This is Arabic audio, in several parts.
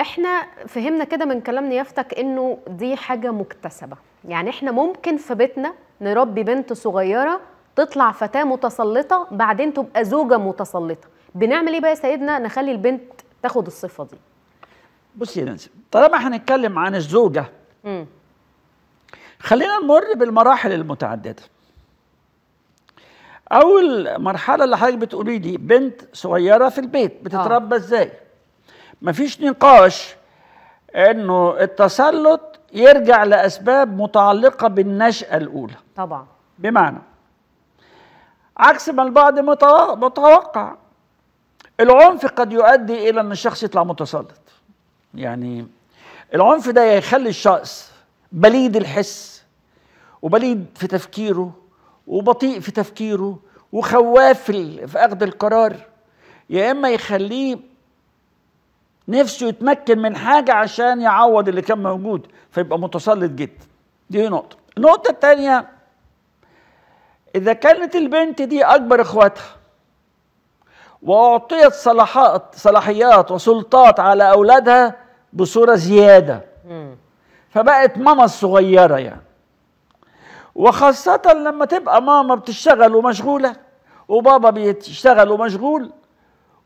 احنا فهمنا كده من كلام نيافتك انه دي حاجه مكتسبه يعني احنا ممكن في بيتنا نربي بنت صغيره تطلع فتاه متسلطه بعدين تبقى زوجه متسلطه بنعمل ايه بقى يا سيدنا نخلي البنت تاخد الصفه دي بصي يا نانسي طالما هنتكلم عن الزوجه م. خلينا نمر بالمراحل المتعدده اول مرحله اللي حضرتك بتقولي دي بنت صغيره في البيت بتتربى آه. ازاي آه. ما فيش نقاش انه التسلط يرجع لاسباب متعلقه بالنشاه الاولى طبعا بمعنى عكس ما البعض متوقع العنف قد يؤدي الى ان الشخص يطلع متسلط يعني العنف ده يخلي الشخص بليد الحس وبليد في تفكيره وبطيء في تفكيره وخواف في اخذ القرار يا اما يخليه نفسه يتمكن من حاجة عشان يعوض اللي كان موجود فيبقى متسلط جدا دي نقطة النقطة التانية إذا كانت البنت دي أكبر إخواتها وأعطيت صلاحات صلاحيات وسلطات على أولادها بصورة زيادة فبقت ماما الصغيرة يعني وخاصة لما تبقى ماما بتشتغل ومشغولة وبابا بيشتغل ومشغول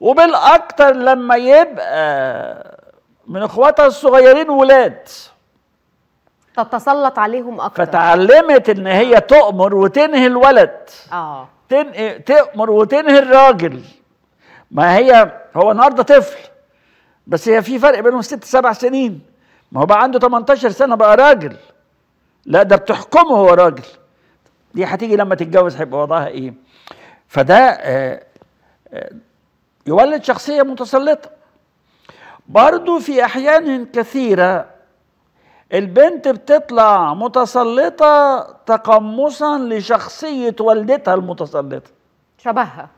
وبالاكتر لما يبقى من اخواتها الصغيرين ولاد تتسلط عليهم اكتر فتعلمت ان هي آه. تؤمر وتنهي الولد اه تنقي تؤمر وتنهي الراجل ما هي هو النهارده طفل بس هي في فرق بينهم ست سبع سنين ما هو بقى عنده 18 سنه بقى راجل لا ده بتحكمه هو راجل دي هتيجي لما تتجوز هيبقى وضعها ايه فده آه آه يولد شخصية متسلطة برضو في أحيان كثيرة البنت بتطلع متسلطة تقمصا لشخصية والدتها المتسلطة شبهها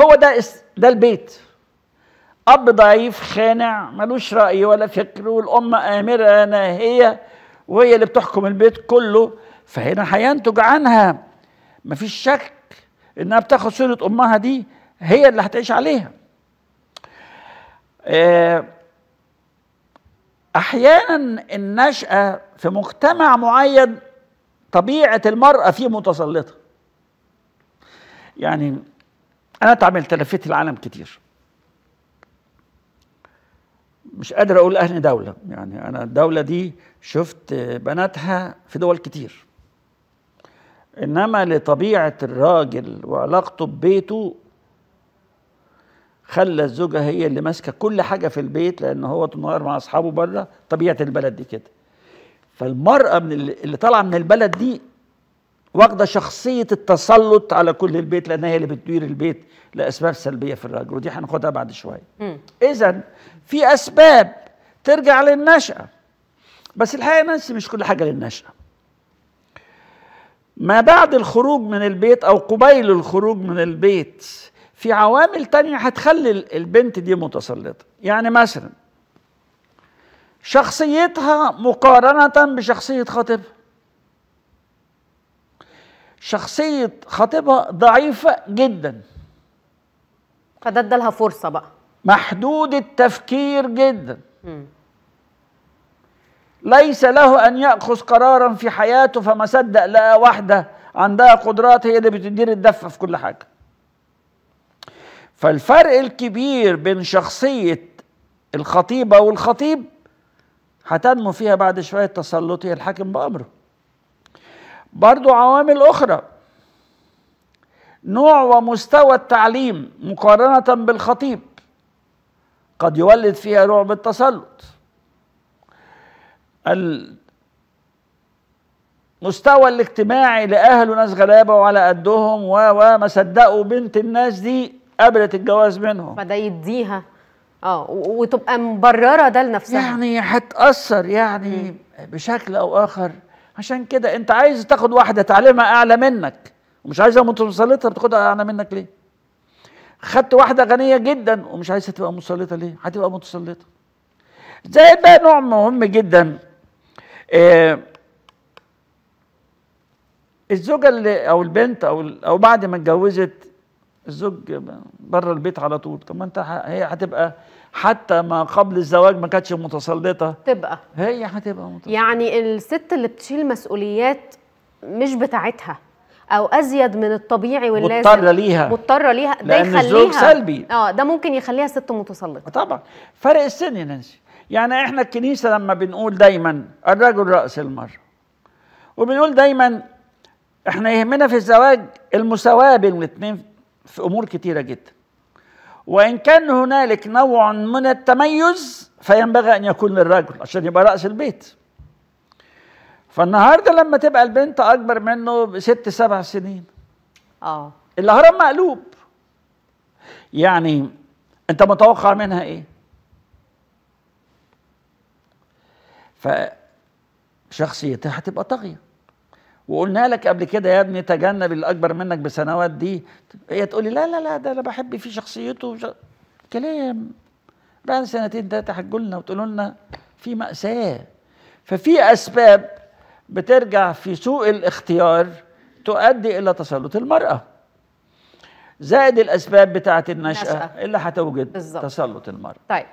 هو ده اس... ده البيت أب ضعيف خانع ملوش رأي ولا فكر والأم آمرة ناهية وهي اللي بتحكم البيت كله فهنا هينتج عنها مفيش شك إنها بتاخد صورة أمها دي هي اللي هتعيش عليها آه، احيانا النشأة في مجتمع معين طبيعة المرأة فيه متسلطة يعني انا اتعاملت لفيت العالم كتير مش قادر اقول اهل دوله يعني انا الدوله دي شفت بناتها في دول كتير انما لطبيعه الراجل وعلاقته ببيته خلى الزوجه هي اللي ماسكه كل حاجه في البيت لان هو طول مع اصحابه بره طبيعه البلد دي كده فالمراه من اللي طالعه من البلد دي واخده شخصيه التسلط على كل البيت لان هي اللي بتدير البيت لاسباب سلبيه في الراجل ودي هناخدها بعد شويه اذا في اسباب ترجع للنشأة بس الحقيقة ننسي مش كل حاجة للنشأة ما بعد الخروج من البيت أو قبيل الخروج من البيت في عوامل تانية هتخلي البنت دي متسلطة يعني مثلا شخصيتها مقارنة بشخصية خطيب شخصية خطيبها ضعيفة جدا فده ادالها فرصة بقى محدود التفكير جدا م. ليس له أن يأخذ قرارا في حياته فما صدق لقى واحدة عندها قدرات هي اللي بتدير الدفة في كل حاجة فالفرق الكبير بين شخصية الخطيبة والخطيب هتنمو فيها بعد شوية تسلطي الحاكم بأمره برضو عوامل أخرى نوع ومستوى التعليم مقارنة بالخطيب قد يولد فيها نوع من التسلط المستوى الاجتماعي لأهله ناس غلابة وعلى قدهم وما صدقوا بنت الناس دي قبلت الجواز منهم فده يديها اه وتبقى مبرره ده لنفسها يعني هتاثر يعني م. بشكل او اخر عشان كده انت عايز تاخد واحده تعليمها اعلى منك ومش عايزها متسلطه بتاخدها اعلى منك ليه خدت واحده غنيه جدا ومش عايزها تبقى متسلطه ليه هتبقى متسلطه زائد بقى نوع مهم جدا آه الزوجه اللي او البنت او او بعد ما اتجوزت الزوج بره البيت على طول طب ما انت هي هتبقى حتى ما قبل الزواج ما كانتش متسلطه تبقى هي هتبقى متسلطه يعني الست اللي بتشيل مسؤوليات مش بتاعتها او ازيد من الطبيعي واللازم مضطره ليها مضطره ليها ده لأن يخليها سلبي اه ده ممكن يخليها ست متسلطه طبعا فرق السن يا نانسي يعني احنا الكنيسه لما بنقول دايما الرجل راس المراه وبنقول دايما احنا يهمنا في الزواج المساواه بين الاثنين في امور كتيره جدا وان كان هنالك نوع من التميز فينبغي ان يكون للرجل عشان يبقى راس البيت فالنهارده لما تبقى البنت اكبر منه بست سبع سنين اه الهرم مقلوب يعني انت متوقع منها ايه فشخصيتها هتبقى طاغيه وقلنا لك قبل كده يا ابني تجنب اللي اكبر منك بسنوات دي هي تقول لي لا لا لا ده انا بحب فيه شخصيته وش... كلام بعد سنتين ثلاثه هتجوا لنا وتقولوا لنا في ماساه ففي اسباب بترجع في سوء الاختيار تؤدي الى تسلط المراه زائد الاسباب بتاعه النشأة, النشاه اللي هتوجد تسلط المراه طيب